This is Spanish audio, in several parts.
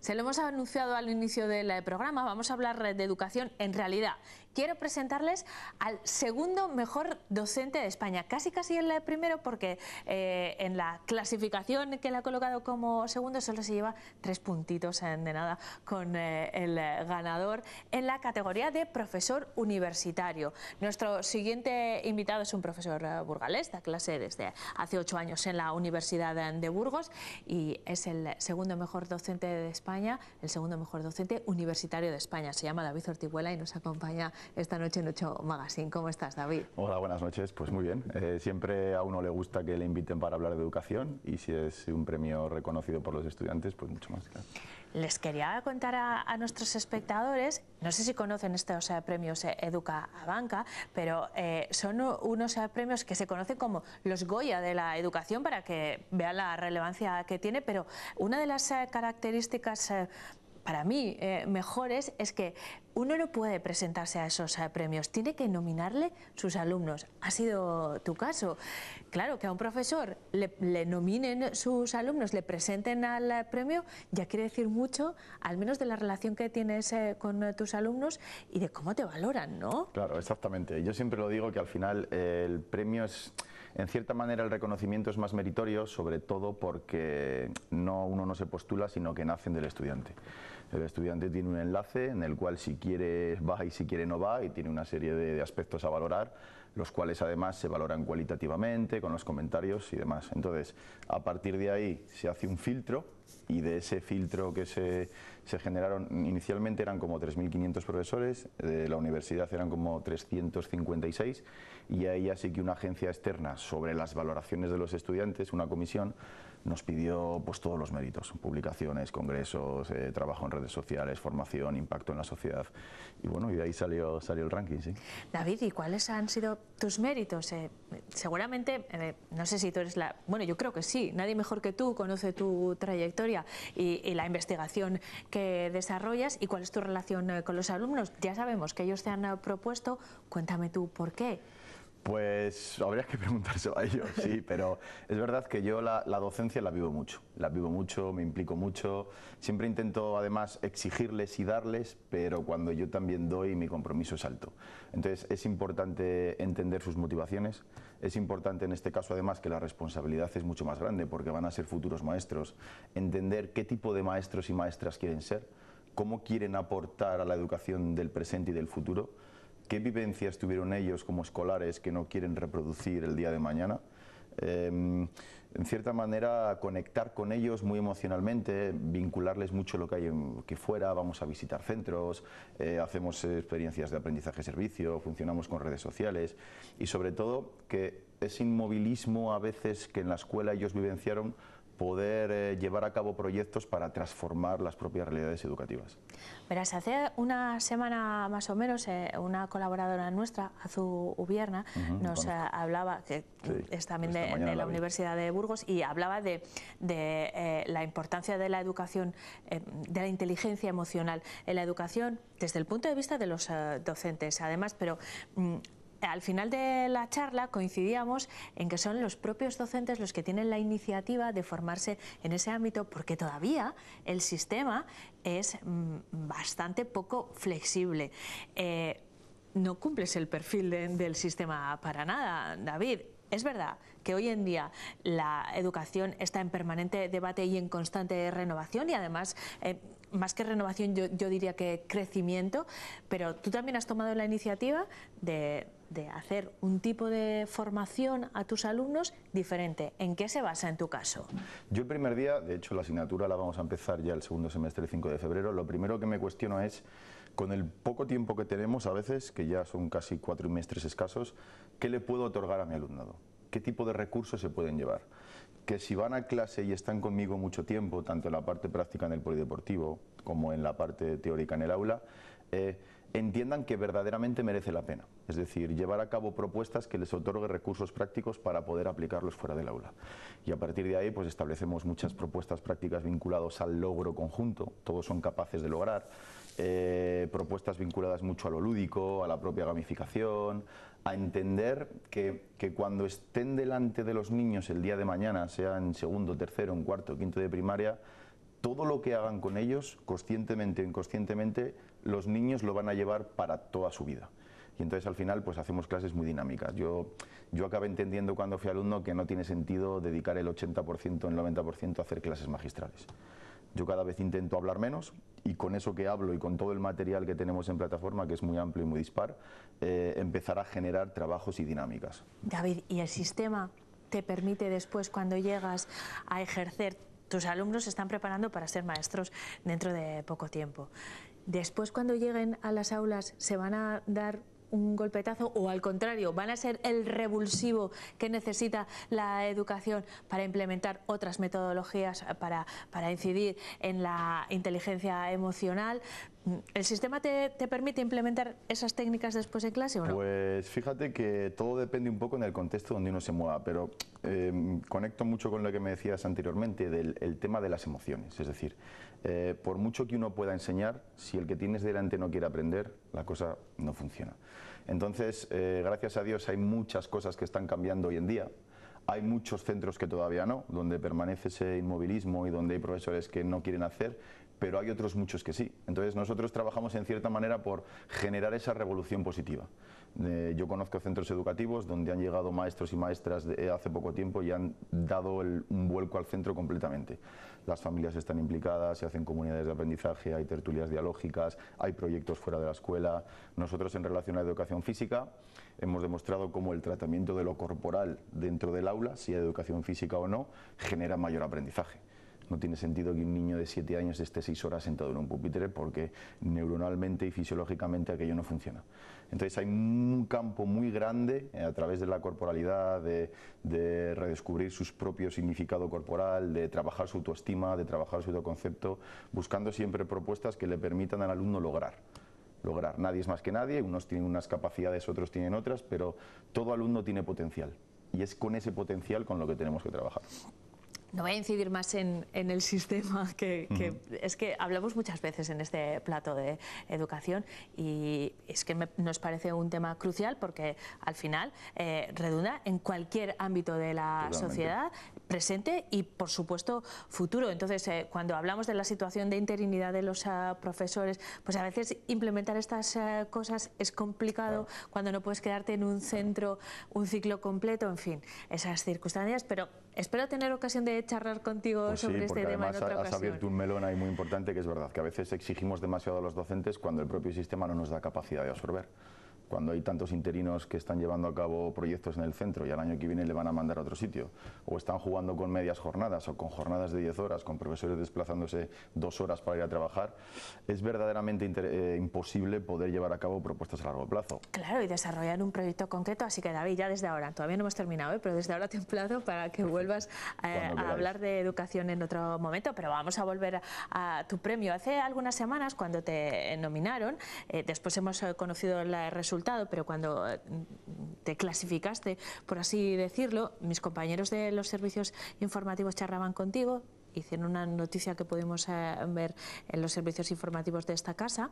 Se lo hemos anunciado al inicio del eh, programa, vamos a hablar eh, de educación en realidad. Quiero presentarles al segundo mejor docente de España, casi casi el primero porque eh, en la clasificación que le ha colocado como segundo solo se lleva tres puntitos de nada con el ganador en la categoría de profesor universitario. Nuestro siguiente invitado es un profesor burgalés, da clase desde hace ocho años en la Universidad de Burgos y es el segundo mejor docente de España el segundo mejor docente universitario de España. Se llama David Ortiguela y nos acompaña esta noche en Ocho Magazine. ¿Cómo estás, David? Hola, buenas noches. Pues muy bien. Eh, siempre a uno le gusta que le inviten para hablar de educación y si es un premio reconocido por los estudiantes, pues mucho más les quería contar a, nuestros espectadores, no sé si conocen estos premios eh, Educa a Banca, pero eh, son unos premios que se conocen como los Goya de la educación para que vean la relevancia que tiene, pero una de las eh, características para mí mejores es que uno no puede presentarse a esos eh, premios, tiene que nominarle sus alumnos. Ha sido tu caso. Claro, que a un profesor le, nominen sus alumnos, le presenten al eh, premio, ya quiere decir mucho, al menos de la relación que tienes eh, con tus alumnos y de cómo te valoran, ¿no? Claro, exactamente. Yo siempre lo digo que al final el premio es... En cierta manera el reconocimiento es más meritorio, sobre todo porque no, uno no se postula, sino que nacen del estudiante. El estudiante tiene un enlace en el cual si quiere va y si quiere no va y tiene una serie de, de aspectos a valorar los cuales además se valoran cualitativamente con los comentarios y demás. Entonces, a partir de ahí se hace un filtro y de ese filtro que se, generaron inicialmente eran como 3.500 profesores, de la universidad eran como 356 y ahí así que una agencia externa sobre las valoraciones de los estudiantes, una comisión, nos pidió pues todos los méritos, publicaciones, congresos, eh, trabajo en redes sociales, formación, impacto en la sociedad y bueno, y de ahí salió, salió el ranking. David, ¿y cuáles han sido tus méritos. Eh, seguramente, eh, no sé si tú eres la... Bueno, yo creo que sí, nadie mejor que tú conoce tu trayectoria y, la investigación que desarrollas y cuál es tu relación eh, con los alumnos. Ya sabemos que ellos te han propuesto, cuéntame tú por qué. Pues habría que preguntarse a ellos, sí, pero es verdad que yo la, docencia la vivo mucho, la vivo mucho, me implico mucho, siempre intento además exigirles y darles, pero cuando yo también doy mi compromiso es alto. Entonces es importante entender sus motivaciones, es importante en este caso además que la responsabilidad es mucho más grande porque van a ser futuros maestros, entender qué tipo de maestros y maestras quieren ser, cómo quieren aportar a la educación del presente y del futuro qué vivencias tuvieron ellos como escolares que no quieren reproducir el día de mañana. Em, en cierta manera conectar con ellos muy emocionalmente, vincularles mucho lo que hay en, que fuera, vamos a visitar centros, eh, hacemos experiencias de aprendizaje servicio, funcionamos con redes sociales y sobre todo que ese inmovilismo a veces que en la escuela ellos vivenciaron poder eh, llevar a cabo proyectos para transformar las propias realidades educativas. Verás, hace una semana más o menos eh, una colaboradora nuestra, Azu Ubierna, nos eh, hablaba, que es también de, la, Universidad de Burgos, y hablaba de, la importancia de la educación, de la inteligencia emocional en la educación desde el punto de vista de los docentes, además, pero... Mm, al final de la charla coincidíamos en que son los propios docentes los que tienen la iniciativa de formarse en ese ámbito porque todavía el sistema es mm, bastante poco flexible. Eh, no cumples el perfil del sistema para nada, David. Es verdad que hoy en día la educación está en permanente debate y en constante renovación y además... Eh, más que renovación, yo diría que crecimiento, pero tú también has tomado la iniciativa de de hacer un tipo de formación a tus alumnos diferente. ¿En qué se basa en tu caso? Yo el primer día, de hecho la asignatura la vamos a empezar ya el segundo semestre, el 5 de febrero, lo primero que me cuestiono es con el poco tiempo que tenemos a veces, que ya son casi cuatro trimestres escasos, ¿qué le puedo otorgar a mi alumnado? ¿Qué tipo de recursos se pueden llevar? Que si van a clase y están conmigo mucho tiempo, tanto en la parte práctica en el polideportivo como en la parte teórica en el aula, eh, entiendan que verdaderamente merece la pena, es decir, llevar a cabo propuestas que les otorgue recursos prácticos para poder aplicarlos fuera del aula. Y a partir de ahí pues establecemos muchas propuestas prácticas vinculadas al logro conjunto, todos son capaces de lograr, eh, propuestas vinculadas mucho a lo lúdico, a la propia gamificación, a entender que, que, cuando estén delante de los niños el día de mañana, sea en segundo, tercero, en cuarto, quinto de primaria, todo lo que hagan con ellos, conscientemente o inconscientemente, los niños lo van a llevar para toda su vida. Y entonces al final pues hacemos clases muy dinámicas. Yo, yo acabé entendiendo cuando fui alumno que no tiene sentido dedicar el 80%, o el 90% a hacer clases magistrales. Yo cada vez intento hablar menos y con eso que hablo y con todo el material que tenemos en plataforma, que es muy amplio y muy dispar, eh, empezará a generar trabajos y dinámicas. David, ¿y el sistema te permite después cuando llegas a ejercer tus alumnos se están preparando para ser maestros dentro de poco tiempo. Después, cuando lleguen a las aulas, se van a dar un golpetazo o al contrario, van a ser el revulsivo que necesita la educación para implementar otras metodologías para, incidir en la inteligencia emocional. ¿El sistema te, permite implementar esas técnicas después en clase o no? Pues fíjate que todo depende un poco en el contexto donde uno se mueva, pero em, conecto mucho con lo que me decías anteriormente del tema de las emociones, es decir, eh, por mucho que uno pueda enseñar, si el que tienes delante no quiere aprender, la cosa no funciona. Entonces, eh, gracias a Dios hay muchas cosas que están cambiando hoy en día. Hay muchos centros que todavía no, donde permanece ese inmovilismo y donde hay profesores que no quieren hacer, pero hay otros muchos que sí. Entonces nosotros trabajamos en cierta manera por generar esa revolución positiva. Eh, yo conozco centros educativos donde han llegado maestros y maestras de, hace poco tiempo y han dado un vuelco al centro completamente. Las familias están implicadas, se hacen comunidades de aprendizaje, hay tertulias dialógicas, hay proyectos fuera de la escuela. Nosotros en relación a la educación física hemos demostrado cómo el tratamiento de lo corporal dentro del aula, si hay educación física o no, genera mayor aprendizaje. No tiene sentido que un niño de 7 años esté 6 horas sentado en un pupitre porque neuronalmente y fisiológicamente aquello no funciona. Entonces hay un campo muy grande eh, a través de la corporalidad, de, redescubrir su propio significado corporal, de trabajar su autoestima, de trabajar su autoconcepto, buscando siempre propuestas que le permitan al alumno lograr lograr. Nadie es más que nadie, unos tienen unas capacidades, otros tienen otras, pero todo alumno tiene potencial y es con ese potencial con lo que tenemos que trabajar. No voy a incidir más en, el sistema, que, es que hablamos muchas veces en este plato de educación y es que nos parece un tema crucial porque al final eh, redunda en cualquier ámbito de la sociedad, presente y, por supuesto, futuro. Entonces, eh, cuando hablamos de la situación de interinidad de los ah, profesores, pues a veces implementar estas eh, cosas es complicado cuando no puedes quedarte en un centro un ciclo completo, en fin, esas circunstancias, pero espero tener ocasión de charlar contigo pues sobre este tema en otra has abierto un melón ahí muy importante que es verdad, que a veces exigimos demasiado a los docentes cuando el propio sistema no nos da capacidad de absorber cuando hay tantos interinos que están llevando a cabo proyectos en el centro y al año que viene le van a mandar a otro sitio, o están jugando con medias jornadas o con jornadas de 10 horas, con profesores desplazándose dos horas para ir a trabajar, es verdaderamente eh, imposible poder llevar a cabo propuestas a largo plazo. Claro, y desarrollar un proyecto concreto, así que David, ya desde ahora, todavía no hemos terminado, ¿eh? pero desde ahora te para que vuelvas eh, a hablar de educación en otro momento, pero vamos a volver a, tu premio. Hace algunas semanas, cuando te nominaron, después hemos conocido la resultados pero cuando eh, te clasificaste, por así decirlo, mis compañeros de los servicios informativos charlaban contigo, hicieron una noticia que pudimos eh, ver en los servicios informativos de esta casa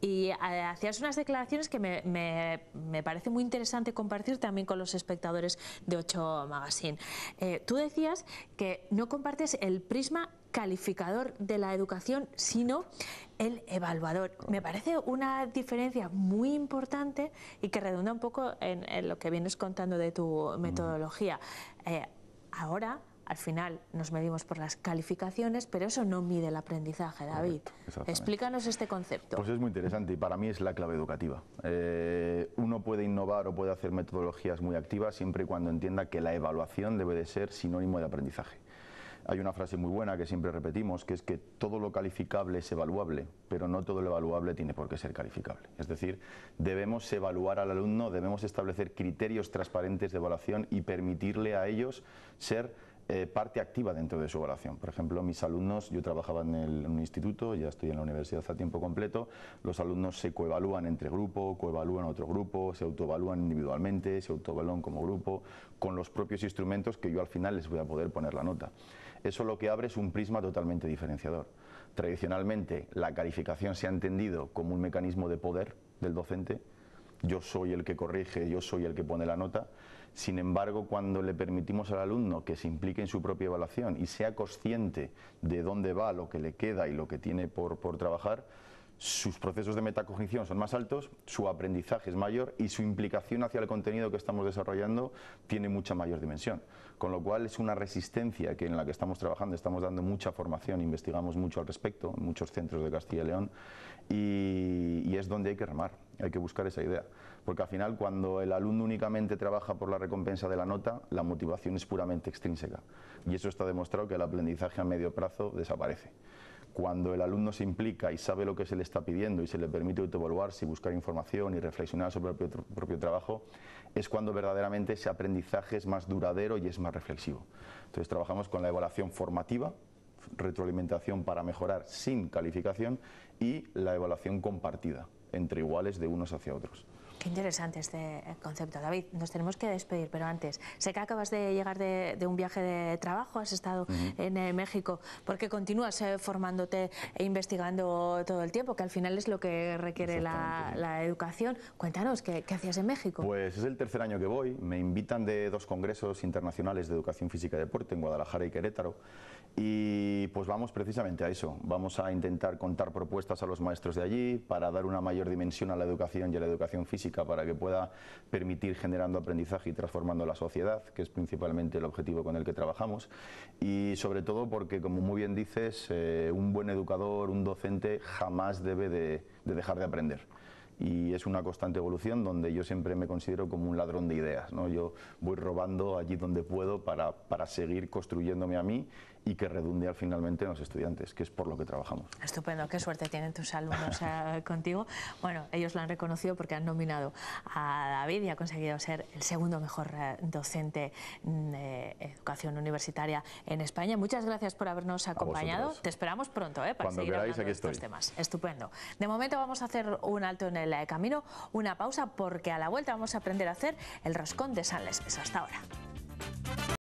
y eh, hacías unas declaraciones que me, parece muy interesante compartir también con los espectadores de 8 Magazine. tú decías que no compartes el prisma calificador de la educación, sino el evaluador. Me parece una diferencia muy importante y que redunda un poco en, lo que vienes contando de tu metodología. Eh, ahora, al final, nos medimos por las calificaciones, pero eso no mide el aprendizaje, David. Explícanos este concepto. Pues es muy interesante y para mí es la clave educativa. Eh, uno puede innovar o puede hacer metodologías muy activas siempre y cuando entienda que la evaluación debe de ser sinónimo de aprendizaje. Hay una frase muy buena que siempre repetimos, que es que todo lo calificable es evaluable, pero no todo lo evaluable tiene por qué ser calificable. Es decir, debemos evaluar al alumno, debemos establecer criterios transparentes de evaluación y permitirle a ellos ser eh, parte activa dentro de su evaluación. Por ejemplo, mis alumnos, yo trabajaba en, un instituto, ya estoy en la universidad a tiempo completo, los alumnos se coevalúan entre grupo, coevalúan a otro grupo, se autoevalúan individualmente, se autoevalúan como grupo, con los propios instrumentos que yo al final les voy a poder poner la nota eso lo que abre es un prisma totalmente diferenciador. Tradicionalmente, la calificación se ha entendido como un mecanismo de poder del docente. Yo soy el que corrige, yo soy el que pone la nota. Sin embargo, cuando le permitimos al alumno que se implique en su propia evaluación y sea consciente de dónde va, lo que le queda y lo que tiene por, por trabajar, sus procesos de metacognición son más altos, su aprendizaje es mayor y su implicación hacia el contenido que estamos desarrollando tiene mucha mayor dimensión. Con lo cual es una resistencia que en la que estamos trabajando, estamos dando mucha formación, investigamos mucho al respecto en muchos centros de Castilla y León y, y es donde hay que remar, hay que buscar esa idea. Porque al final cuando el alumno únicamente trabaja por la recompensa de la nota, la motivación es puramente extrínseca y eso está demostrado que el aprendizaje a medio plazo desaparece. Cuando el alumno se implica y sabe lo que se le está pidiendo y se le permite autoevaluarse y buscar información y reflexionar sobre su propio trabajo, es cuando verdaderamente ese aprendizaje es más duradero y es más reflexivo. Entonces trabajamos con la evaluación formativa, retroalimentación para mejorar sin calificación y la evaluación compartida entre iguales de unos hacia otros. Qué interesante este eh, concepto, David. Nos tenemos que despedir, pero antes, sé que acabas de llegar de, un viaje de trabajo, has estado en eh, México, porque continúas eh, formándote e investigando todo el tiempo, que al final es lo que requiere la, educación. Cuéntanos, ¿qué, ¿qué, hacías en México? Pues es el tercer año que voy, me invitan de dos congresos internacionales de educación física y deporte en Guadalajara y Querétaro, y pues vamos precisamente a eso, vamos a intentar contar propuestas a los maestros de allí para dar una mayor dimensión a la educación y a la educación física para que pueda permitir generando aprendizaje y transformando la sociedad, que es principalmente el objetivo con el que trabajamos. Y sobre todo porque, como muy bien dices, eh, un buen educador, un docente jamás debe de, de dejar de aprender y es una constante evolución donde yo siempre me considero como un ladrón de ideas. ¿no? Yo voy robando allí donde puedo para, para seguir construyéndome a mí y que al finalmente a los estudiantes, que es por lo que trabajamos. Estupendo, qué suerte tienen tus alumnos contigo. Bueno, ellos lo han reconocido porque han nominado a David y ha conseguido ser el segundo mejor eh, docente mm, de educación universitaria en España. Muchas gracias por habernos acompañado. Te esperamos pronto ¿eh? para seguir hablando de estos temas. Estupendo. De momento vamos a hacer un alto en el eh, camino, una pausa, porque a la vuelta vamos a aprender a hacer el roscón de San Eso Hasta ahora.